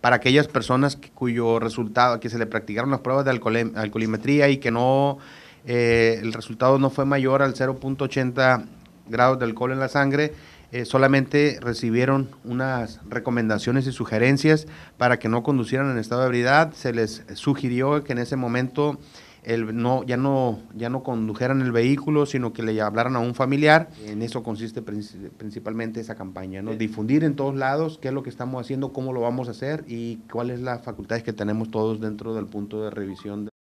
para aquellas personas cuyo resultado, que se le practicaron las pruebas de alcoholimetría y que no, eh, el resultado no fue mayor al 0.80 grados de alcohol en la sangre, eh, solamente recibieron unas recomendaciones y sugerencias para que no conducieran en estado de ebriedad. Se les sugirió que en ese momento el, no, ya, no, ya no condujeran el vehículo, sino que le hablaran a un familiar. En eso consiste principalmente esa campaña, ¿no? Difundir en todos lados qué es lo que estamos haciendo, cómo lo vamos a hacer y cuáles las facultades que tenemos todos dentro del punto de revisión. De